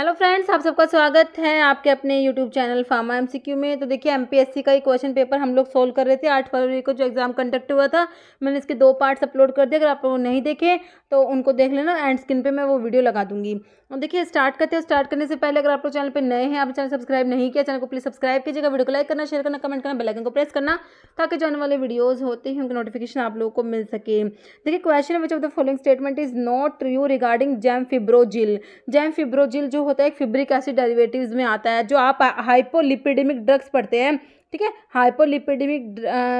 Hello friends आप सबका स्वागत है आपके अपने यूट्यूब चैनल फार्मा एमसीक्यू में तो देखिए एमपीएससी का एक क्वेश्चन पेपर हम लोग सोल्व कर रहे थे आठ फरवरी को जो एग्ज़ाम कंडक्ट हुआ था मैंने इसके दो पार्ट्स अपलोड कर दिए अगर आप लोग नहीं देखे तो उनको देख लेना एंड स्क्रीन पे मैं वो वीडियो लगा दूंगी और देखिए स्टार्ट करते हैं स्टार्ट करने से पहले अगर आप लोग चैनल पर नए हैं आप चैनल सब्सक्राइब नहीं किया चैनल को प्लीज़ सब्सक्राइब कीजिएगा वीडियो को लाइक करना शेयर करना कमेंट करना बेलाइकन को प्रेस करना ताकि जो आने वाले वीडियोज़ होते हैं उनका नोटिफिकेशन आप लोगों को मिल सके देखिए question which of the following statement is not true regarding gemfibrozil gemfibrozil जो होता है फिब्रिक एसिड डेरिवेटिव्स में आता है जो आप हाइपोलिपिडेमिक ड्रग्स पढ़ते हैं ठीक है हाइपोलिपिडेमिक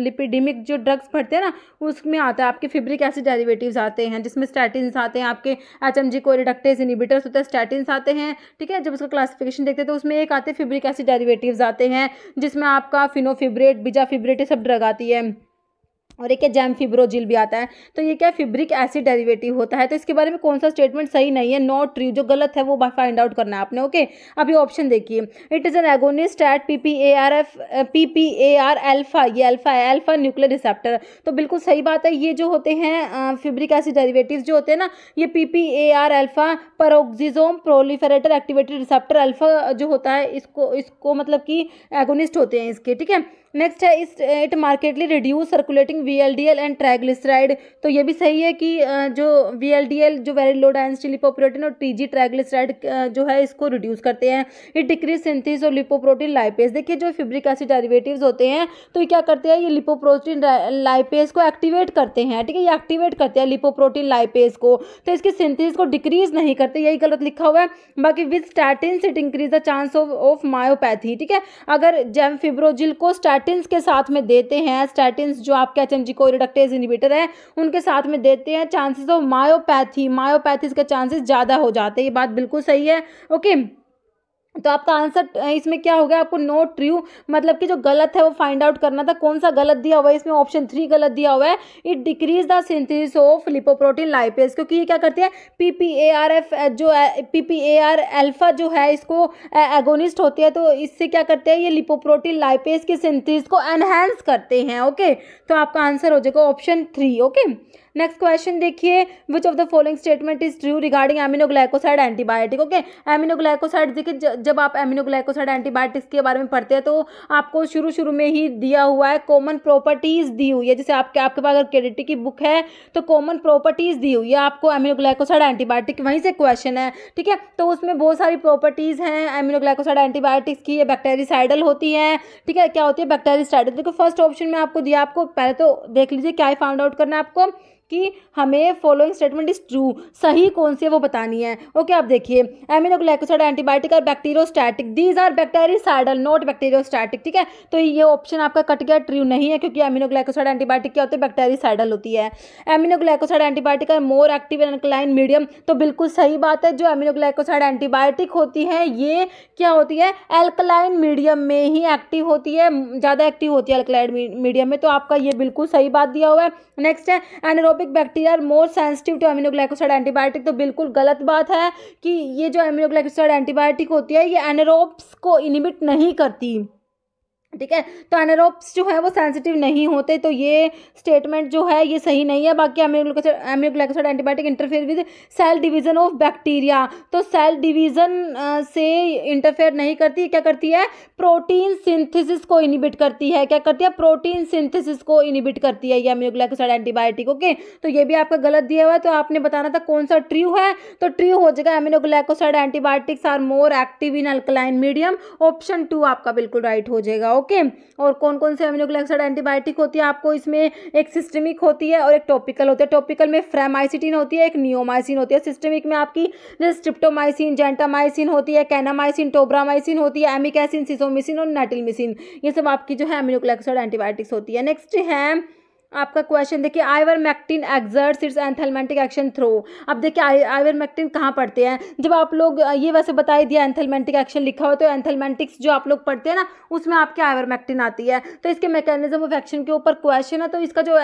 लिपिडेमिक जो ड्रग्स पढ़ते हैं ना उसमें आता है आपके फिब्रिक एसिड डेरिवेटिव्स आते हैं जिसमें स्टैटिन्स आते हैं आपके एच एम जी को रिडक्टेज इनिबिटर्स होते हैं स्टैटिन्स आते हैं ठीक है जब उसका क्लासिफिकेशन देखते हैं तो उसमें एक आते हैं फिब्रिक एसिड डेरिवेटिव्स आते हैं जिसमें आपका फिनोफिब्रेट बिजा ये सब ड्रग आती है और एक है जैम फिब्रोजिल भी आता है तो ये क्या फिब्रिक एसिड डेरिवेटिव होता है तो इसके बारे में कौन सा स्टेटमेंट सही नहीं है नॉट ट्रू जो गलत है वो फाइंड आउट करना है आपने ओके अभी ऑप्शन देखिए it is an agonist at P P A R F P P A R alpha ये एल्फा है एल्फा न्यूक्लियर रिसेप्टर तो बिल्कुल सही बात है ये जो होते हैं फिब्रिक एसिड डेरीवेटिव जो होते हैं ना ये P P A R alpha peroxisome proliferator activated receptor alpha जो होता है इसको इसको मतलब कि एगोनिस्ट होते हैं इसके ठीक है नेक्स्ट है इस it markedly reduce circulating V and triglyceride तो ये भी सही है कि जो वी जो वेरी लो डायनेस्टी लिपोप्रोटीन और टीजी ट्राइग्लिसराइड जो है इसको रिड्यूस करते हैं इट डिक्रीज सिंथिस और लिपोप्रोटीन लाइपेज देखिए जो फिब्रिक एसिड डेरिवेटिव्स होते हैं तो ये क्या करते हैं ये लिपोप्रोटीन लाइपेज को एक्टिवेट करते हैं ठीक है ये एक्टिवेट करते हैं लिपोप्रोटीन लाइपेज को तो इसकी सिंथिस को डिक्रीज नहीं करते यही गलत लिखा हुआ है बाकी with statin it increase the chance of of myopathy ठीक है अगर जेम फिब्रोजिल को स्टैट स्टैटिन्स के साथ में देते हैं स्टैटिन्स जो आपके एच एम जी को रिडक्टेज इनिबिटर है उनके साथ में देते हैं चांसेस ऑफ मायोपैथी मायोपैथीज के चांसेस ज़्यादा हो जाते हैं ये बात बिल्कुल सही है ओके okay. तो आपका आंसर इसमें क्या हो गया आपको नोट ट्रू मतलब कि जो गलत है वो फाइंड आउट करना था कौन सा गलत दिया हुआ है इसमें ऑप्शन थ्री गलत दिया हुआ है it decrease the synthesis of lipoprotein lipase क्योंकि ये क्या करती है P P A R F जो P P A R alpha जो है इसको एगोनिस्ट होती है तो इससे क्या करते हैं ये लिपोप्रोटीन लाइपेज के सिंथेसिस को एनहेंस करते हैं ओके तो आपका आंसर हो जाएगा option three okay next question देखिए which of the following statement is true regarding aminoglycoside antibiotic okay aminoglycoside देखिए जब आप एमिनोग्लाइकोसाइड एंटीबायोटिक्स के बारे में पढ़ते हैं तो आपको शुरू शुरू में ही दिया हुआ है कॉमन प्रॉपर्टीज दी हुई है जैसे आपके आपके पास अगर क्रेडिटी की बुक है तो कॉमन प्रॉपर्टीज दी हुई है आपको एमिनोग्लाइकोसाइड एंटीबायोटिक वहीं से क्वेश्चन है ठीक है तो उसमें बहुत सारी प्रॉपर्टीज हैं एमिनोग्लाइकोसाइड एंटीबायोटिक्स की ये बैक्टेरिसाइडल होती है ठीक है क्या होती है बैक्टेरिसाइडल देखो फर्स्ट ऑप्शन में आपको दिया आपको पहले तो देख लीजिए क्या फाउंड आउट करना है आपको कि हमें फॉलोइंग स्टेटमेंट इज ट्रू सही कौन सी है वो बतानी है ओके okay, आप देखिए एमिनोग्लाइकोसाइड एंटीबायोटिक और bacteriostatic these are bactericidal not bacteriostatic ठीक है तो ये ऑप्शन आपका कट गया ट्रू नहीं है क्योंकि एमिनोग्लाइकोसाइड एंटीबायोटिक क्या होते हैं बैक्टेरिसाइडल होती है aminoglycoside antibiotic are more active in alkaline medium तो बिल्कुल सही बात है जो एमिनोग्लाइकोसाइड एंटीबायोटिक होती है ये क्या होती है एल्कलाइन मीडियम में ही एक्टिव होती है ज़्यादा एक्टिव होती है एल्कलाइन मीडियम में तो आपका ये बिल्कुल सही बात दिया हुआ है नेक्स्ट है anaerobic bacteria are more sensitive to aminoglycoside antibiotic तो बिल्कुल गलत बात है कि ये जो एमिनोग्लाइकोसाइड एंटीबायोटिक होती है ये एनरोब्स को इनिबिट नहीं करती ठीक है तो एनारोप्स जो है वो सेंसिटिव नहीं होते तो ये स्टेटमेंट जो है ये सही नहीं है बाकी aminoglycoside aminoglycoside antibiotic interfere with cell division of bacteria तो सेल डिवीजन से इंटरफेयर नहीं करती क्या करती है प्रोटीन सिंथेसिस को इनिबिट करती है क्या करती है प्रोटीन सिंथेसिस को इनिबिट करती है ये एम्योग्लाइकोसाइड एंटीबायोटिक ओके तो ये भी आपका गलत दिया हुआ है तो आपने बताना था कौन सा ट्रू है तो ट्रू हो जाएगा aminoglycoside antibiotics are more active in alkaline medium option two आपका बिल्कुल राइट हो जाएगा ओके ओके और कौन कौन से एमिनोग्लैक्साइड एंटीबायोटिक होती है आपको इसमें एक सिस्टमिक होती है और एक टॉपिकल होती है टॉपिकल में फ्रेमाइसिटीन होती है एक नियोमाइसिन होती है सिस्टमिक में आपकी जैसे स्ट्रिप्टोमाइसिन जेंटामाइसिन होती है कैनामाइसिन टोब्रामाइसिन होती है एमिकैसिन सिसोमिसिन और नेटिलमिसिन ये सब आपकी जो है एमिनोक्लैक्साइड एंटीबायोटिक्स होती है नेक्स्ट है आपका क्वेश्चन देखिए ivermectin exert its anthelmintic action through अब देखिए आइवर मैक्टिन कहाँ पढ़ते हैं जब आप लोग ये वैसे बताई दिया एंथेलमेंटिक एक्शन लिखा हो तो एंथेलमेंटिक्स जो आप लोग पढ़ते हैं ना उसमें आपके आइवर मैक्टिन आती है तो इसके मैकेनिज्म ऑफ एक्शन के ऊपर क्वेश्चन है तो इसका जो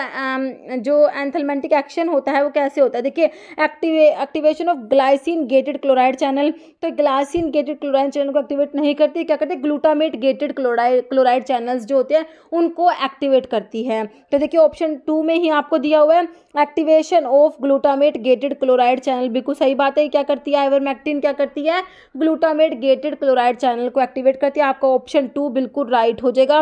जो एंथेलमेंटिक एक्शन होता है वो कैसे होता है देखिए active activation of glycine gated chloride channel तो ग्लाइसिन गेटेड क्लोराइड चैनल को एक्टिवेट नहीं करती क्या करते glutamate gated chloride chloride channels जो होते हैं उनको एक्टिवेट करती है तो देखिए ऑप्शन सेक्शन टू में ही आपको दिया हुआ है activation of glutamate gated chloride channel बिल्कुल सही बात है क्या करती है आइवरमैक्टिन क्या करती है ग्लूटामेट गेटेड क्लोराइड चैनल को एक्टिवेट करती है आपका ऑप्शन टू बिल्कुल राइट हो जाएगा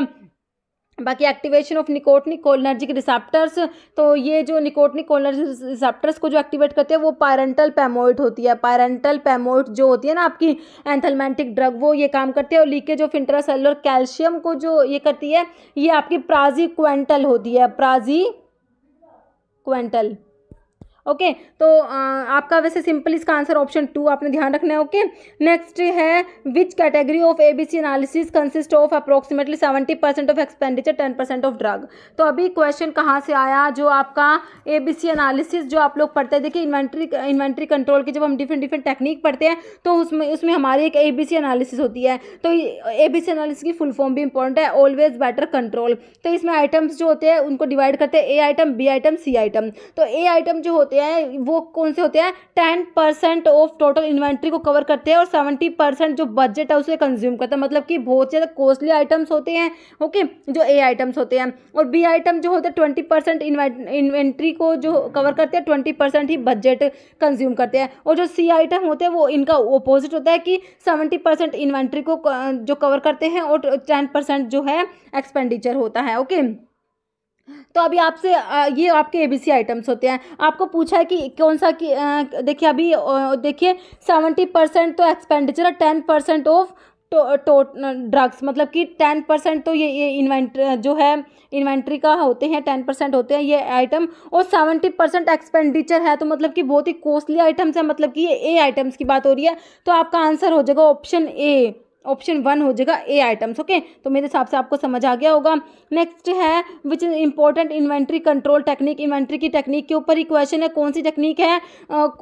बाकी activation of nicotinic cholinergic receptors तो ये जो निकोटनिक कोलर्जिक रिसेप्टर्स को जो एक्टिवेट करते हैं वो पायरेंटल पैमोइट होती है पायरेंटल पैमोइट जो होती है ना आपकी एंथलमेंटिक ड्रग वो ये काम करती है और लीकेज ऑफ इंट्रासेलुलर कैल्शियम को जो ये करती है ये आपकी प्राजी क्वेंटल होती है प्राजी क्वेंटल ओके तो आपका वैसे सिंपल इसका आंसर ऑप्शन टू आपने ध्यान रखना है ओके नेक्स्ट है which category of A C analysis consist of approximately seventy percent of expenditure ten percent of drug तो अभी क्वेश्चन कहाँ से आया जो आपका ए बी सी एनालिसिस जो आप लोग पढ़ते हैं देखिए इन्वेंट्री इन्वेंट्री कंट्रोल की जब हम डिफरेंट डिफरेंट टेक्निक पढ़ते हैं तो उसमें उसमें हमारी एक ए बी सी एनालिसिस होती है तो ए बी सी एनालिसिस की फुल फॉर्म भी इंपॉर्टेंट है ऑलवेज बेटर कंट्रोल तो इसमें आइटम्स जो होते हैं उनको डिवाइड करते हैं A item B item C item तो ए आइटम जो होता होते हैं वो कौन से होते हैं ten percent of total inventory को कवर करते हैं और सेवेंटी परसेंट जो बजट है उसे कंज्यूम करता है मतलब कि बहुत ज़्यादा कॉस्टली आइटम्स होते हैं ओके जो ए आइटम्स होते हैं और बी आइटम जो होते हैं ट्वेंटी परसेंट इन्वेंट्री को जो कवर करते हैं ट्वेंटी परसेंट ही बजट कंज्यूम करते हैं और जो सी आइटम होते हैं वो इनका ओपोजिट होता है कि सेवेंटी परसेंट इन्वेंट्री को जो कवर करते हैं और टेन परसेंट जो है एक्सपेंडिचर होता है ओके तो अभी आपसे ये आपके एबीसी आइटम्स होते हैं आपको पूछा है कि कौन सा कि देखिए अभी देखिए सेवेंटी परसेंट तो एक्सपेंडिचर है ten percent of to, to drugs मतलब कि टेन परसेंट तो ये ये इन्वेंट जो है इन्वेंट्री का होते हैं टेन परसेंट होते हैं ये आइटम और सेवेंटी परसेंट एक्सपेंडिचर है तो मतलब कि बहुत ही कॉस्टली आइटम्स है मतलब कि ये ए आइटम्स की बात हो रही है तो आपका आंसर हो जाएगा ऑप्शन ए ऑप्शन वन हो जाएगा ए आइटम्स ओके तो मेरे हिसाब से आपको समझ आ गया होगा नेक्स्ट है which is important inventory control technique inventory की टेक्निक के ऊपर ही क्वेश्चन है कौन सी टेक्निक है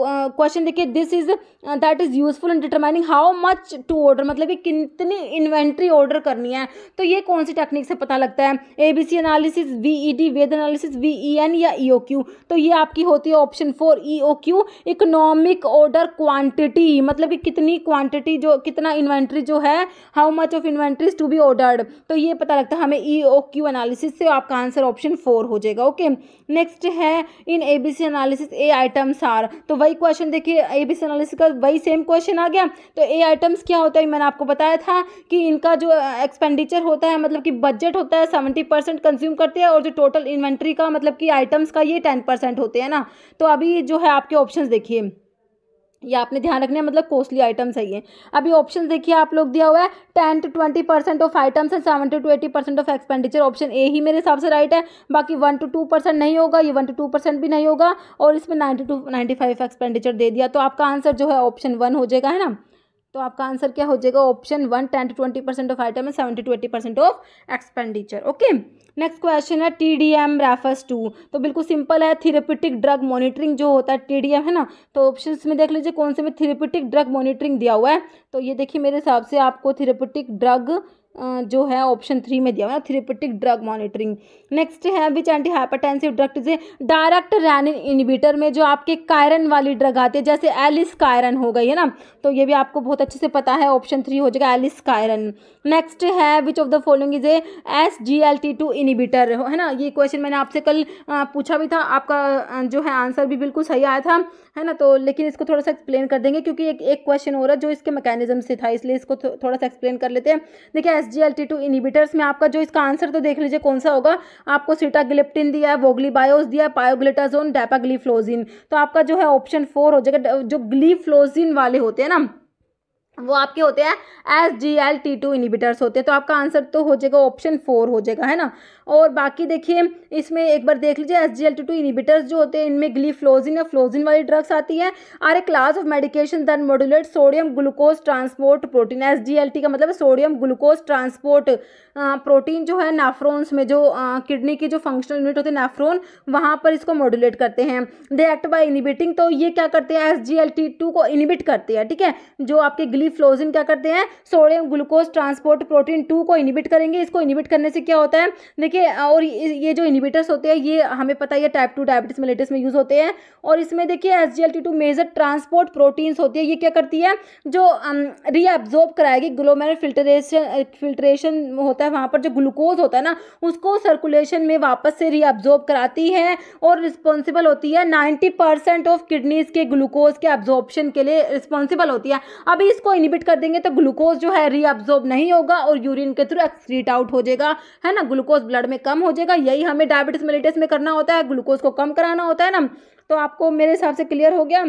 क्वेश्चन देखिए this is that is useful in determining how much to order मतलब कि कितनी इन्वेंट्री ऑर्डर करनी है तो ये कौन सी टेक्निक से पता लगता है A B C analysis V E D VED analysis V E N या ई ओ क्यू तो ये आपकी होती है option four E O Q economic order quantity मतलब कि कितनी क्वान्टिटी जो कितना इन्वेंट्री जो है है how much of inventories to be ordered तो ये पता लगता है हमें ई ओ क्यू एनालिसिस से आपका आंसर ऑप्शन फोर हो जाएगा ओके नेक्स्ट है in A B C analysis A items are तो वही क्वेश्चन देखिए ए बी सी एनालिसिस का वही सेम क्वेश्चन आ गया तो ए आइटम्स क्या होता है मैंने आपको बताया था कि इनका जो एक्सपेंडिचर होता है मतलब कि बजट होता है सेवेंटी परसेंट कंज्यूम करते हैं और जो टोटल इन्वेंट्री का मतलब कि आइटम्स का ये टेन परसेंट होते हैं ना तो अभी जो है आपके ऑप्शन देखिए ये आपने ध्यान रखना है मतलब कॉस्टली आइटम्स है ये अभी ऑप्शन देखिए आप लोग दिया हुआ है ten to twenty percent of items and seven to twenty percent of expenditure option A ही मेरे हिसाब से राइट है बाकी वन टू टू परसेंट नहीं होगा ये वन टू टू परसेंट भी नहीं होगा और इसमें ninety to ninety five expenditure दे दिया तो आपका आंसर जो है ऑप्शन वन हो जाएगा है ना तो आपका आंसर क्या हो जाएगा option one ten to twenty percent of item and seventy to eighty percent of expenditure okay next question है T D M refers to तो बिल्कुल सिंपल है थेरेपेटिक ड्रग मॉनिटरिंग जो होता है टी डी एम है ना तो ऑप्शन में देख लीजिए कौन से में थेरेपेटिक ड्रग मॉनिटरिंग दिया हुआ है तो ये देखिए मेरे हिसाब से आपको थेरेपेटिक ड्रग जो है ऑप्शन थ्री में दिया हुआ है थेरेपेटिक ड्रग मॉनिटरिंग नेक्स्ट है विच एंटी हाइपरटेंसिव ड्रग जैसे डायरेक्ट रैनिन इनिबिटर में जो आपके कायरन वाली ड्रग आती है जैसे एलिस कायरन हो गई है ना तो ये भी आपको बहुत अच्छे से पता है ऑप्शन थ्री हो जाएगा एलिस कायरन नेक्स्ट है which of the following is a S G L T two inhibitor है ना ये क्वेश्चन मैंने आपसे कल पूछा भी था आपका जो है आंसर भी बिल्कुल सही आया था है ना तो लेकिन इसको थोड़ा सा एक्सप्लेन कर देंगे क्योंकि एक एक क्वेश्चन हो रहा है जो इसके मैकेनिज्म से था इसलिए इसको थोड़ा सा एक्सप्लेन कर लेते हैं देखिए S S G L T two inhibitors में आपका जो इसका आंसर तो देख लीजिए कौन सा होगा आपको सीटाग्लिप्टिन दिया है बायोस दिया है पायोग्लिटाजोन डेपाग्लीफ्लोजिन तो आपका जो है ऑप्शन फोर हो जाएगा जो ग्लीफ्लोजिन वाले होते हैं ना वो आपके होते हैं S G L T two inhibitors होते हैं तो आपका आंसर तो हो जाएगा ऑप्शन फोर हो जाएगा है ना और बाकी देखिए इसमें एक बार देख लीजिए S G L T two inhibitors जो होते हैं इनमें ग्लीफ्लोजिन फ्लोजिन या फ्लोजिन वाली ड्रग्स आती है are a class of medication than modulate sodium glucose transport protein S G L T का मतलब सोडियम ग्लूकोज ट्रांसपोर्ट प्रोटीन जो है नेफ्रॉन्स में जो किडनी के जो फंक्शनल यूनिट होते हैं नाफ्रोन वहाँ पर इसको मॉडुलेट करते हैं दे एक्ट बाई इनिबिटिंग तो ये क्या करते हैं S G L T two को इनिबिट करते हैं ठीक है जो आपके ग्ली फ्लोजिन क्या करते हैं sodium glucose transport protein two को इनिबिट करेंगे इसको इनिबिट करने से क्या होता है देखिए और ये जो इनिबिटर्स होते हैं ये हमें पता है टाइप टू डायबिटीज में लेटेस्ट में यूज़ होते हैं और इसमें देखिए एस मेजर ट्रांसपोर्ट प्रोटीन्स होती है ये क्या करती है जो रीअब्जॉर्ब कराएगी ग्लोमेर फिल्ट्रेशन फिल्ट्रेशन होता है वहाँ पर जो ग्लूकोज होता है ना उसको सर्कुलेशन में वापस से रीअब्जॉर्ब कराती है और रिस्पॉन्सिबल होती है नाइन्टी परसेंट ऑफ किडनीज के ग्लूकोज के एब्जॉर्प्शन के लिए रिस्पॉन्सिबल होती है अभी इसको इनिबिट कर देंगे तो ग्लूकोज जो है रीअब्जॉर्ब नहीं होगा और यूरिन के थ्रू एक्सक्रीट आउट हो जाएगा है ना ग्लूकोज ब्लड में कम हो जाएगा यही हमें डायबिटीज मिलिटेस में करना होता है ग्लूकोज को कम कराना होता है ना तो आपको मेरे हिसाब से क्लियर हो गया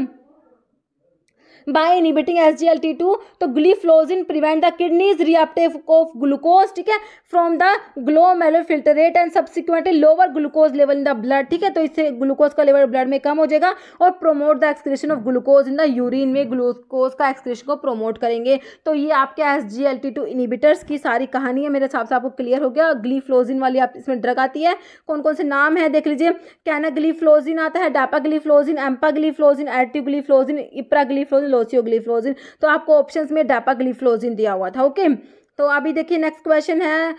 by inhibiting S G L T two तो ग्लीफ्लोजिन प्रिवेंट द किडनीज रिएप्टिव ऑफ ग्लूकोज ठीक है फ्रॉम द मेलो filtrate and subsequently lower glucose level in the blood ठीक है तो इससे ग्लूकोज का लेवल ब्लड में कम हो जाएगा और promote the excretion of glucose in the urine में ग्लूकोज का एक्सक्रेशन को प्रोमोट करेंगे तो ये आपके S G L T two inhibitors की सारी कहानी है मेरे हिसाब से आपको क्लियर हो गया ग्लीफ्लोजिन वाली आप इसमें ड्रग आती है कौन कौन से नाम है देख लीजिए कैनाग्लीफ्लोजिन आता है डापाग्लीफ्लोजिन एम्पाग्लीफ्लोजिन इप्रा इप्राग्लीफ्लोजिन फ्लोसियोग्लिफ्लोजिन तो आपको ऑप्शन में डापा ग्लिफ्लोजिन दिया हुआ था ओके तो अभी देखिए नेक्स्ट क्वेश्चन है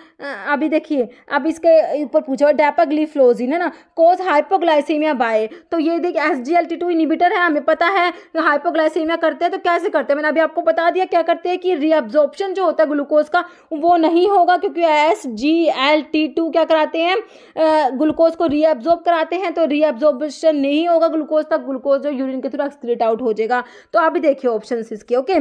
अभी देखिए अब इसके ऊपर पूछा डेपाग्लीफ्लोजिन है ना कोज हाइपोग्लाइसीमिया बाय तो ये देखिए S G L T two inhibitor है हमें पता है हाइपोग्लाइसीमिया करते हैं तो कैसे करते हैं मैंने अभी आपको बता दिया क्या करते हैं कि रीअब्जॉर्प्शन जो होता है ग्लूकोज का वो नहीं होगा क्योंकि S G L T two क्या कराते हैं ग्लूकोज को रीअब्जॉर्ब कराते हैं तो रीअब्जॉर्बेशन नहीं होगा ग्लूकोज तक ग्लूकोज जो यूरिन के थ्रू एक्सक्रीट आउट हो जाएगा तो अभी देखिए ऑप्शन इसके ओके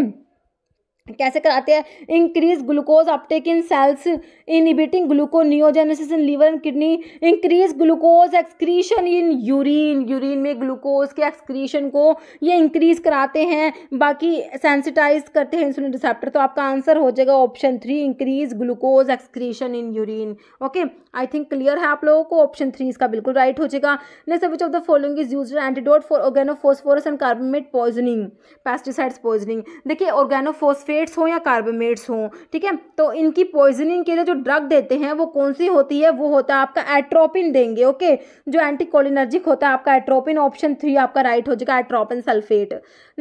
कैसे कराते हैं increase glucose uptake in cells inhibiting gluconeogenesis in liver and kidney increase glucose excretion in urine urine में ग्लूकोज के एक्सक्रीशन को ये इंक्रीज कराते हैं बाकी सेंसिटाइज करते हैं इंसुलिन रिसेप्टर तो आपका आंसर हो जाएगा option three increase glucose excretion in urine okay I think clear है आप लोगों को ऑप्शन थ्री इसका बिल्कुल राइट हो जाएगा next which of the following is use antidote for organophosphorus and carbamate poisoning pesticides poisoning देखिए ऑर्गेनोफोस्फेट सल्फेट्स हों या कार्बोमेट्स हों ठीक है तो इनकी पॉइजनिंग के लिए जो ड्रग देते हैं वो कौन सी होती है वो होता है आपका एट्रोपिन देंगे ओके जो एंटीकोलिनर्जिक होता है आपका एट्रोपिन ऑप्शन थ्री आपका राइट हो जाएगा एट्रोपिन सल्फेट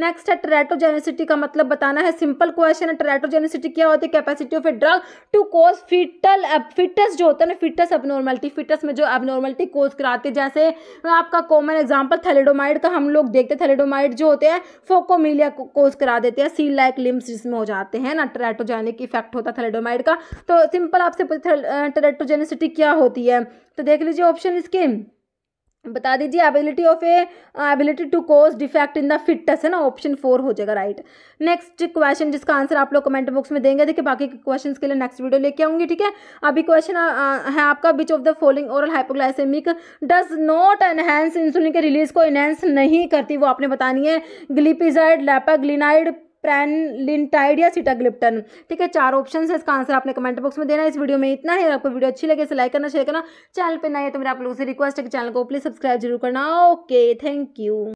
नेक्स्ट है ट्रेटोजेनेसिटी का मतलब बताना है सिंपल क्वेश्चन है ट्रेटोजेनेसिटी क्या होती है capacity of a drug to cause fetal fetus जो होता है ना फिटस अबनॉर्मलिटी फिटस में जो अबनॉर्मलिटी कोज कराते जैसे आपका कॉमन एग्जाम्पल थैलेडोमाइड का हम लोग देखते हैं थैलेडोमाइड जो होते हैं फोकोमीलिया कोज करा देते हैं सील लाइक लिम्स जिसमें हो जाते हैं ना टेराटोजेनिक इफेक्ट होता है थेलेडोमाइड का तो सिंपल आपसे टेराटोजेनिसिटी क्या होती है तो देख लीजिए ऑप्शन इसके बता दीजिए ability of a ability to cause defect in the fitness है ना ऑप्शन फोर हो जाएगा राइट नेक्स्ट क्वेश्चन जिसका आंसर आप लोग कमेंट बॉक्स में देंगे देखिए बाकी क्वेश्चन के लिए नेक्स्ट वीडियो लेके आऊंगी ठीक है अभी क्वेश्चन है आपका which of the following oral hypoglycaemic does not enhance insulin के रिलीज को एनहेंस नहीं करती वो आपने बतानी है ग्लिपिजाइड लैपाग्लिनाइड प्रेनलिनटाइड या सिटाग्लिप्टन ठीक है चार ऑप्शन है इसका आंसर आपने कमेंट बॉक्स में देना इस वीडियो में इतना ही आपको वीडियो अच्छी लगे इसे लाइक करना शेयर करना चैनल पर नए तो मेरे आप लोगों से रिक्वेस्ट है कि चैनल को प्लीज सब्सक्राइब जरूर करना ओके थैंक यू